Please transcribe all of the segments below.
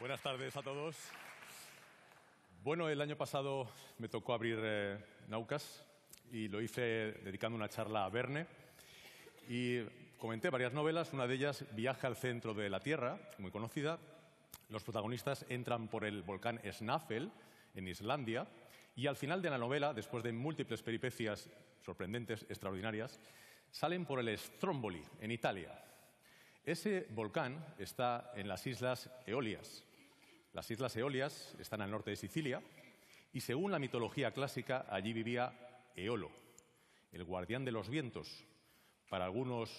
Buenas tardes a todos. Bueno, el año pasado me tocó abrir eh, Naukas y lo hice dedicando una charla a Verne. Y comenté varias novelas, una de ellas, Viaje al centro de la Tierra, muy conocida. Los protagonistas entran por el volcán Snafel en Islandia, y al final de la novela, después de múltiples peripecias sorprendentes, extraordinarias, salen por el Stromboli, en Italia. Ese volcán está en las Islas Eolias, las islas Eolias están al norte de Sicilia y según la mitología clásica allí vivía Eolo, el guardián de los vientos. Para algunos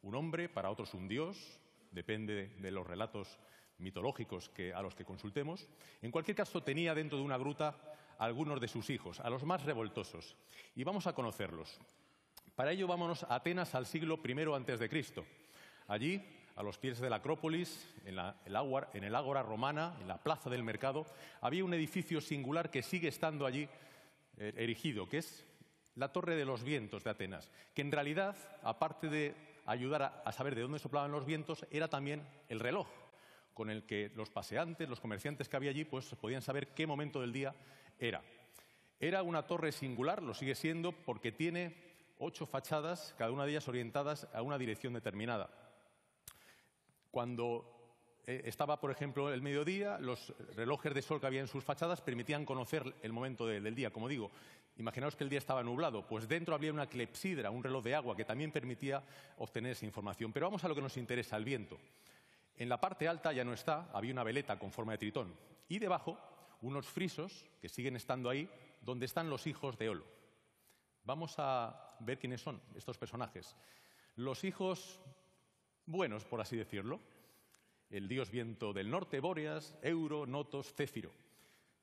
un hombre, para otros un dios, depende de los relatos mitológicos que, a los que consultemos. En cualquier caso, tenía dentro de una gruta algunos de sus hijos, a los más revoltosos, y vamos a conocerlos. Para ello vámonos a Atenas al siglo I Cristo. Allí a los pies de la Acrópolis, en, el ágora, Romana, en la plaza del mercado, había un edificio singular que sigue estando allí eh, erigido, que es la Torre de los Vientos de Atenas, que en realidad, aparte de ayudar a, a saber de dónde soplaban los vientos, era también el reloj con el que los paseantes, los comerciantes que había allí, pues podían saber qué momento del día era. Era una torre singular, lo sigue siendo, porque tiene ocho fachadas, cada una de ellas orientadas a una dirección determinada. Cuando eh, estaba, por ejemplo, el mediodía, los relojes de sol que había en sus fachadas permitían conocer el momento del día. Como digo, imaginaos que el día estaba nublado, pues dentro había una clepsidra, un reloj de agua, que también permitía obtener esa información. Pero vamos a lo que nos interesa, el viento. En la parte alta ya no está, había una veleta con forma de tritón. Y debajo, unos frisos que siguen estando ahí, donde están los hijos de Olo. Vamos a ver quiénes son estos personajes. Los hijos buenos, por así decirlo. El dios viento del norte, Bóreas, Euro, Notos, Céfiro.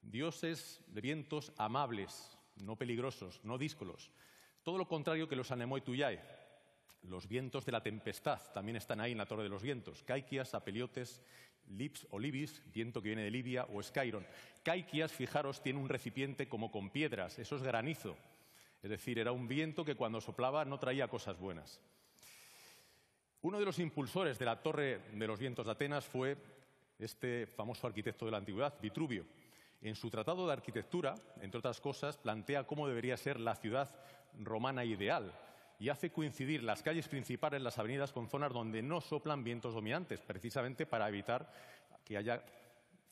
Dioses de vientos amables, no peligrosos, no díscolos. Todo lo contrario que los Tuyae. Los vientos de la tempestad también están ahí en la Torre de los Vientos. Caikias, Apeliotes, Lips o Libis, viento que viene de Libia, o Skyron. Caikias, fijaros, tiene un recipiente como con piedras, eso es granizo. Es decir, era un viento que cuando soplaba no traía cosas buenas. Uno de los impulsores de la Torre de los Vientos de Atenas fue este famoso arquitecto de la antigüedad, Vitruvio. En su tratado de arquitectura, entre otras cosas, plantea cómo debería ser la ciudad romana ideal y hace coincidir las calles principales, las avenidas, con zonas donde no soplan vientos dominantes, precisamente para evitar que haya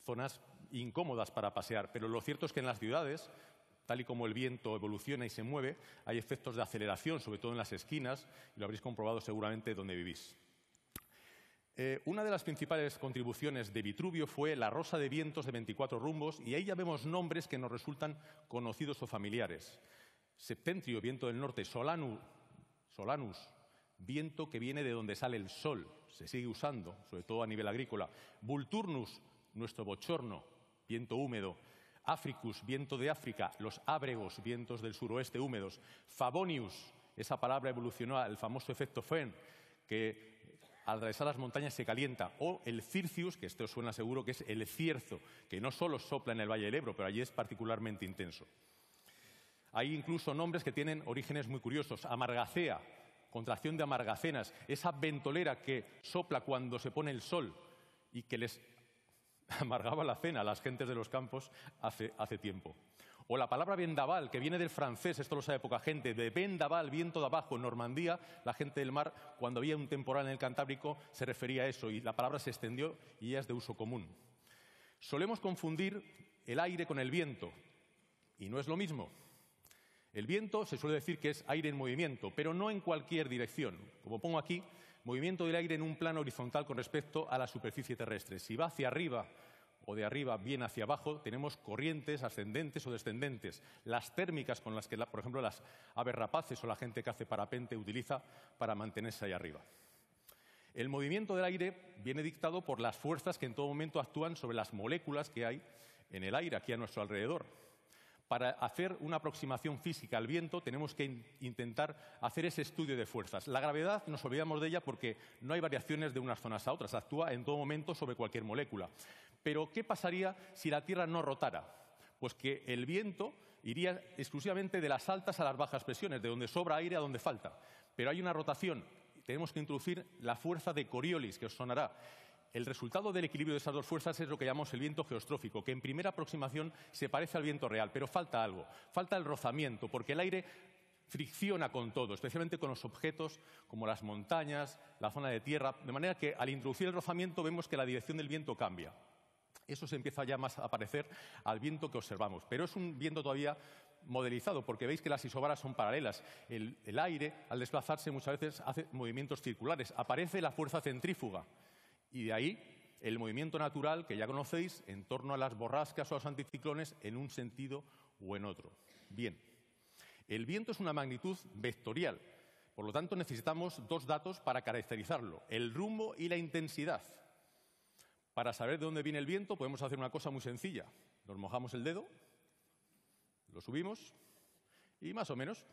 zonas incómodas para pasear. Pero lo cierto es que en las ciudades tal y como el viento evoluciona y se mueve, hay efectos de aceleración, sobre todo en las esquinas, y lo habréis comprobado seguramente donde vivís. Eh, una de las principales contribuciones de Vitruvio fue la rosa de vientos de 24 rumbos, y ahí ya vemos nombres que nos resultan conocidos o familiares. Septentrio, viento del norte, Solanus, viento que viene de donde sale el sol, se sigue usando, sobre todo a nivel agrícola. Vulturnus, nuestro bochorno, viento húmedo. Africus, viento de África, los ábregos, vientos del suroeste húmedos, Favonius, esa palabra evolucionó al famoso efecto Fern, que al atravesar las montañas se calienta, o el Circius, que esto suena seguro que es el cierzo, que no solo sopla en el Valle del Ebro, pero allí es particularmente intenso. Hay incluso nombres que tienen orígenes muy curiosos. Amargacea, contracción de amargacenas, esa ventolera que sopla cuando se pone el sol y que les amargaba la cena a las gentes de los campos hace, hace tiempo. O la palabra vendaval, que viene del francés, esto lo sabe poca gente, de vendaval, viento de abajo, en Normandía, la gente del mar, cuando había un temporal en el Cantábrico, se refería a eso y la palabra se extendió y ya es de uso común. Solemos confundir el aire con el viento y no es lo mismo. El viento se suele decir que es aire en movimiento, pero no en cualquier dirección. Como pongo aquí, movimiento del aire en un plano horizontal con respecto a la superficie terrestre. Si va hacia arriba o de arriba bien hacia abajo, tenemos corrientes ascendentes o descendentes. Las térmicas con las que, por ejemplo, las aves rapaces o la gente que hace parapente utiliza para mantenerse ahí arriba. El movimiento del aire viene dictado por las fuerzas que en todo momento actúan sobre las moléculas que hay en el aire, aquí a nuestro alrededor para hacer una aproximación física al viento tenemos que intentar hacer ese estudio de fuerzas. La gravedad nos olvidamos de ella porque no hay variaciones de unas zonas a otras, actúa en todo momento sobre cualquier molécula. Pero ¿qué pasaría si la Tierra no rotara? Pues que el viento iría exclusivamente de las altas a las bajas presiones, de donde sobra aire a donde falta. Pero hay una rotación, tenemos que introducir la fuerza de Coriolis, que os sonará el resultado del equilibrio de esas dos fuerzas es lo que llamamos el viento geostrófico, que en primera aproximación se parece al viento real, pero falta algo, falta el rozamiento, porque el aire fricciona con todo, especialmente con los objetos como las montañas, la zona de tierra, de manera que al introducir el rozamiento vemos que la dirección del viento cambia. Eso se empieza ya más a aparecer al viento que observamos, pero es un viento todavía modelizado, porque veis que las isobaras son paralelas. El, el aire, al desplazarse, muchas veces hace movimientos circulares. Aparece la fuerza centrífuga, y de ahí el movimiento natural que ya conocéis en torno a las borrascas o a los anticiclones en un sentido o en otro. Bien, el viento es una magnitud vectorial, por lo tanto necesitamos dos datos para caracterizarlo, el rumbo y la intensidad. Para saber de dónde viene el viento podemos hacer una cosa muy sencilla. Nos mojamos el dedo, lo subimos y más o menos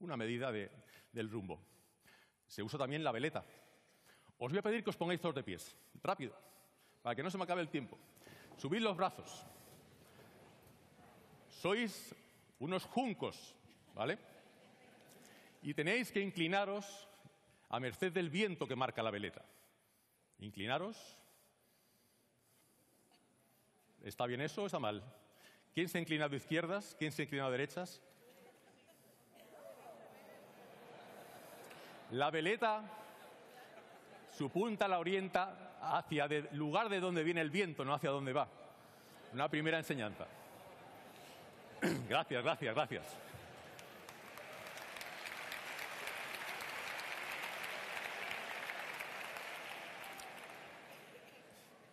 una medida del rumbo. Se usa también la veleta, os voy a pedir que os pongáis todos de pies, rápido, para que no se me acabe el tiempo. Subid los brazos. Sois unos juncos, ¿vale? Y tenéis que inclinaros a merced del viento que marca la veleta. Inclinaros. ¿Está bien eso o está mal? ¿Quién se ha inclinado a izquierdas? ¿Quién se ha inclinado a derechas? La veleta su punta la orienta hacia el lugar de donde viene el viento, no hacia dónde va. Una primera enseñanza. Gracias, gracias, gracias.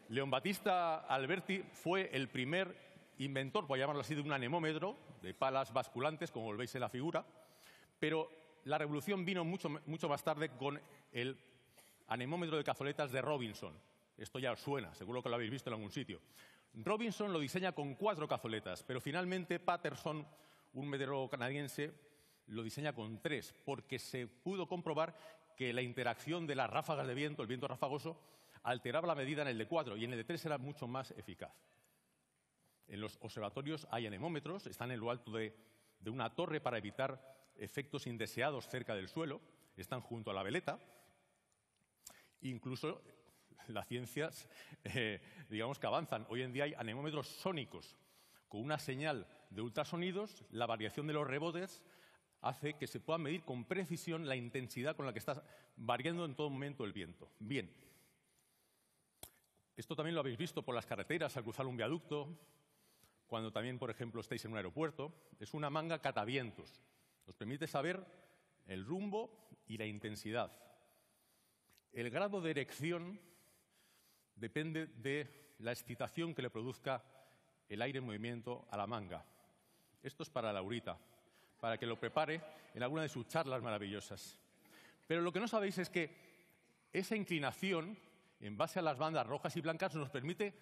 León Batista Alberti fue el primer inventor, por llamarlo así, de un anemómetro, de palas basculantes, como veis en la figura, pero la revolución vino mucho, mucho más tarde con el anemómetro de cazoletas de Robinson. Esto ya os suena, seguro que lo habéis visto en algún sitio. Robinson lo diseña con cuatro cazoletas, pero finalmente Patterson, un meteorólogo canadiense, lo diseña con tres, porque se pudo comprobar que la interacción de las ráfagas de viento, el viento ráfagoso, alteraba la medida en el de cuatro y en el de tres era mucho más eficaz. En los observatorios hay anemómetros, están en lo alto de una torre para evitar efectos indeseados cerca del suelo, están junto a la veleta Incluso las ciencias, eh, digamos que avanzan. Hoy en día hay anemómetros sónicos. Con una señal de ultrasonidos, la variación de los rebotes hace que se pueda medir con precisión la intensidad con la que está variando en todo momento el viento. Bien, esto también lo habéis visto por las carreteras al cruzar un viaducto, cuando también, por ejemplo, estáis en un aeropuerto. Es una manga catavientos. Nos permite saber el rumbo y la intensidad. El grado de erección depende de la excitación que le produzca el aire en movimiento a la manga. Esto es para Laurita, para que lo prepare en alguna de sus charlas maravillosas. Pero lo que no sabéis es que esa inclinación, en base a las bandas rojas y blancas, nos permite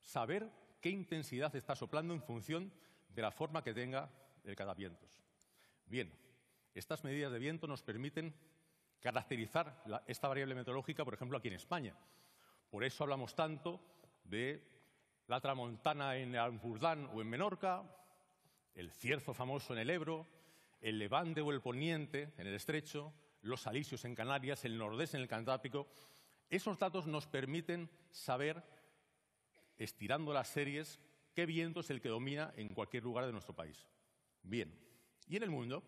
saber qué intensidad está soplando en función de la forma que tenga el cada viento. Bien, estas medidas de viento nos permiten caracterizar esta variable meteorológica, por ejemplo, aquí en España. Por eso hablamos tanto de la tramontana en Almurdán o en Menorca, el cierzo famoso en el Ebro, el levante o el poniente en el estrecho, los alisios en Canarias, el Nordeste en el Cantábrico. Esos datos nos permiten saber, estirando las series, qué viento es el que domina en cualquier lugar de nuestro país. Bien, ¿y en el mundo?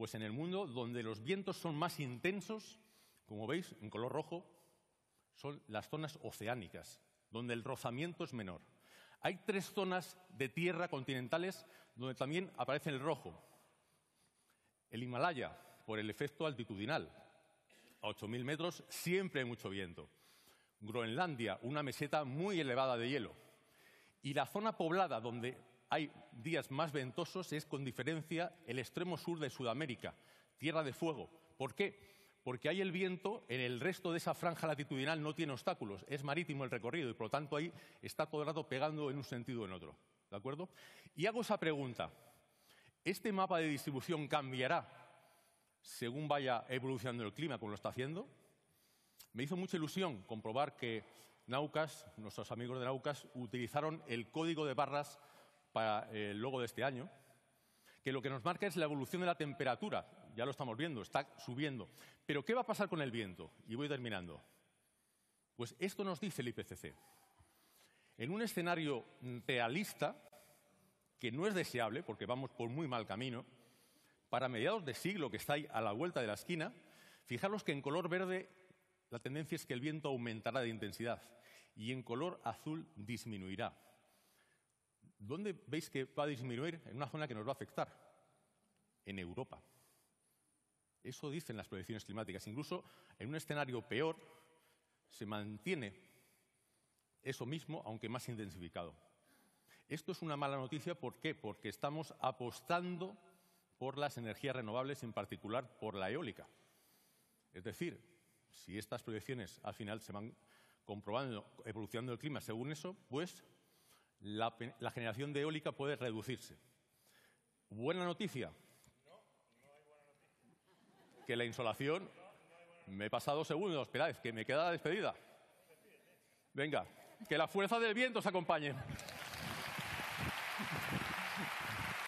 Pues en el mundo donde los vientos son más intensos, como veis en color rojo, son las zonas oceánicas, donde el rozamiento es menor. Hay tres zonas de tierra continentales donde también aparece el rojo. El Himalaya, por el efecto altitudinal. A 8.000 metros siempre hay mucho viento. Groenlandia, una meseta muy elevada de hielo. Y la zona poblada donde hay días más ventosos es con diferencia el extremo sur de Sudamérica, tierra de fuego. ¿Por qué? Porque hay el viento, en el resto de esa franja latitudinal no tiene obstáculos, es marítimo el recorrido y por lo tanto ahí está todo el rato pegando en un sentido o en otro. ¿De acuerdo? Y hago esa pregunta. ¿Este mapa de distribución cambiará según vaya evolucionando el clima como lo está haciendo? Me hizo mucha ilusión comprobar que Naucas, nuestros amigos de Naucas, utilizaron el código de barras para eh, el logo de este año, que lo que nos marca es la evolución de la temperatura. Ya lo estamos viendo, está subiendo. Pero ¿qué va a pasar con el viento? Y voy terminando. Pues esto nos dice el IPCC. En un escenario realista, que no es deseable, porque vamos por muy mal camino, para mediados de siglo, que está ahí a la vuelta de la esquina, fijaros que en color verde la tendencia es que el viento aumentará de intensidad y en color azul disminuirá. ¿Dónde veis que va a disminuir? En una zona que nos va a afectar, en Europa. Eso dicen las proyecciones climáticas. Incluso en un escenario peor se mantiene eso mismo, aunque más intensificado. Esto es una mala noticia, ¿por qué? Porque estamos apostando por las energías renovables, en particular por la eólica. Es decir, si estas proyecciones al final se van comprobando, evolucionando el clima según eso, pues la, generación de eólica puede reducirse. Buena noticia, que la insolación. Me he pasado segundos, esperad, que me queda la despedida. Venga, que la fuerza del viento os acompañe.